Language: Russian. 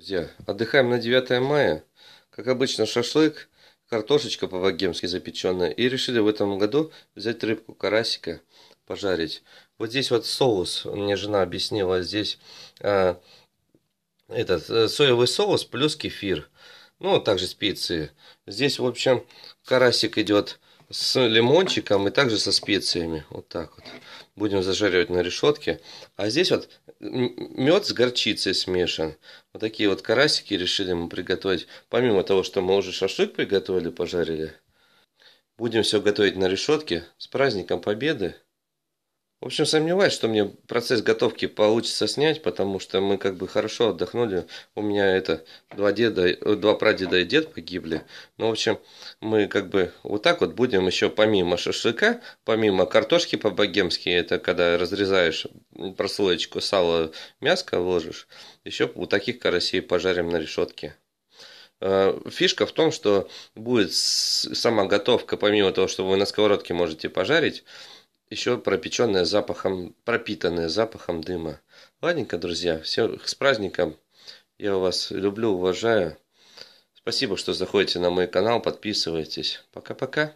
Друзья, отдыхаем на 9 мая. Как обычно, шашлык, картошечка по вагемски запеченная. И решили в этом году взять рыбку карасика, пожарить. Вот здесь вот соус, мне жена объяснила, здесь а, этот э, соевый соус плюс кефир. Ну, также специи. Здесь, в общем, карасик идет с лимончиком и также со специями. Вот так вот будем зажаривать на решетке. А здесь вот мед с горчицей смешан. Вот такие вот карасики решили мы приготовить. Помимо того, что мы уже шашлык приготовили, пожарили. Будем все готовить на решетке. С праздником Победы! В общем, сомневаюсь, что мне процесс готовки получится снять, потому что мы как бы хорошо отдохнули. У меня это два деда, э, два прадеда и дед погибли. Ну, в общем, мы как бы вот так вот будем еще помимо шашлыка, помимо картошки по-богемски, это когда разрезаешь прослоечку сала, мяско ложишь, еще вот таких карасей пожарим на решетке. Э, фишка в том, что будет сама готовка, помимо того, что вы на сковородке можете пожарить, еще пропеченная запахом, пропитанная запахом дыма. Ладненько, друзья, всех с праздником. Я вас люблю, уважаю. Спасибо, что заходите на мой канал, подписывайтесь. Пока-пока.